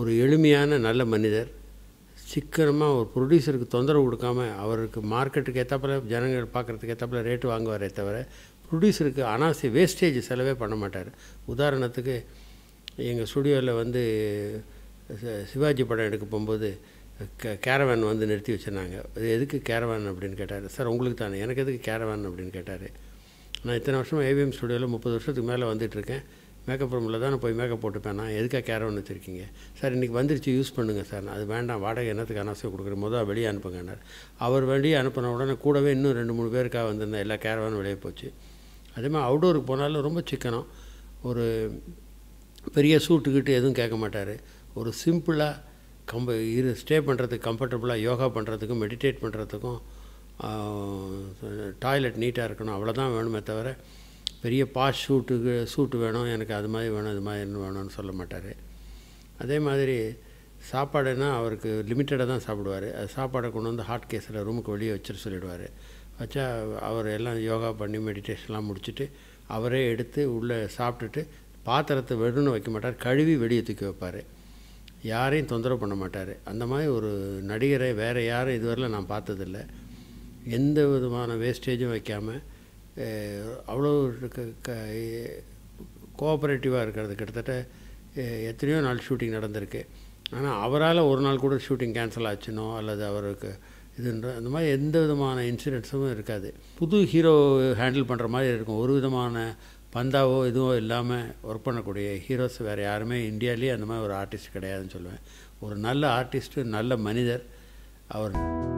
ஒரு எளிமையான நல்ல மனிதர் சிக்கனமாக ஒரு ப்ரொடியூசருக்கு தொந்தரவு கொடுக்காம அவருக்கு மார்க்கெட்டுக்கு ஏற்றாப்பில் ஜனங்கள் பார்க்குறதுக்கு ஏற்றாப்பில் ரேட்டு வாங்குவாரே தவிர ப்ரொடியூசருக்கு அனாவசிய வேஸ்டேஜ் செலவே பண்ண மாட்டார் உதாரணத்துக்கு எங்கள் ஸ்டுடியோவில் வந்து சிவாஜி படம் எடுக்க போகும்போது கே கேரவேன் வந்து நிறுத்தி வச்சுருந்தாங்க இது எதுக்கு கேரவேன் அப்படின்னு கேட்டார் சார் உங்களுக்கு தானே எனக்கு எதுக்கு கேரவேன் அப்படின்னு கேட்டார் நான் இத்தனை வருஷமாக ஏவிஎம் ஸ்டுடியோவில் முப்பது வருஷத்துக்கு மேலே வந்துட்டுருக்கேன் மேக்கப் ரூமில் தான் நான் போய் மேக்கப் போட்டுப்பேன் நான் எதுக்காக ஒன்று வச்சுருக்கீங்க சார் இன்றைக்கி வந்துருச்சு யூஸ் பண்ணுங்கள் சார் அது வேண்டாம் வாடகை என்னத்துக்கு அனாசை கொடுக்குற முதல் வெளியே அனுப்புங்கனார் அவர் வெளியே அனுப்பின உடனே கூடவே இன்னும் ரெண்டு மூணு பேருக்காக வந்திருந்தேன் எல்லா கேரவானும் வெளியே போச்சு அதே மாதிரி அவுடோருக்கு போனாலும் ரொம்ப சிக்கனம் ஒரு பெரிய சூட்டுக்கிட்டு எதுவும் கேட்க மாட்டார் ஒரு சிம்பிளாக கம்ப இரு ஸ்டே பண்ணுறதுக்கு கம்ஃபர்டபுளாக யோகா பண்ணுறதுக்கும் மெடிடேட் பண்ணுறதுக்கும் டாய்லெட் நீட்டாக இருக்கணும் அவ்வளோதான் வேணுமே தவிர பெரிய பாஷ் ஷூட்டுக்கு சூட்டு வேணும் எனக்கு அது மாதிரி வேணும் இது மாதிரி வேணும்னு சொல்ல மாட்டார் அதே மாதிரி சாப்பாடுனா அவருக்கு லிமிட்டடாக தான் சாப்பிடுவார் அது சாப்பாடை கொண்டு வந்து ஹாட் கேஸில் ரூமுக்கு வெளியே வச்சுட்டு சொல்லிவிடுவார் வச்சா அவர் எல்லாம் யோகா பண்ணி மெடிடேஷன்லாம் முடிச்சுட்டு அவரே எடுத்து உள்ளே சாப்பிட்டுட்டு பாத்திரத்தை வெடுன்னு வைக்க மாட்டார் கழுவி வெளியே தூக்கி வைப்பார் யாரையும் தொந்தரவு பண்ண மாட்டார் அந்த மாதிரி ஒரு நடிகரை வேறு யாரும் இதுவரையில் நான் பார்த்ததில்ல எந்த விதமான வேஸ்டேஜும் வைக்காமல் அவ்வளோ கோஆப்ரேட்டிவாக இருக்கிறது கிட்டத்தட்ட எத்தனையோ நாள் ஷூட்டிங் நடந்திருக்கு ஆனால் அவரால் ஒரு நாள் கூட ஷூட்டிங் கேன்சல் ஆச்சுனோ அல்லது அவருக்கு இதுன்ற அந்த மாதிரி எந்த விதமான இன்சிடென்ட்ஸும் இருக்காது புது ஹீரோ ஹேண்டில் பண்ணுற மாதிரி இருக்கும் ஒரு விதமான பந்தாவோ இதுவோ இல்லாமல் ஒர்க் பண்ணக்கூடிய ஹீரோஸ் வேறு யாருமே இந்தியாவிலேயே அந்த மாதிரி ஒரு ஆர்டிஸ்ட் கிடையாதுன்னு சொல்லுவேன் ஒரு நல்ல ஆர்டிஸ்ட்டு நல்ல மனிதர் அவர்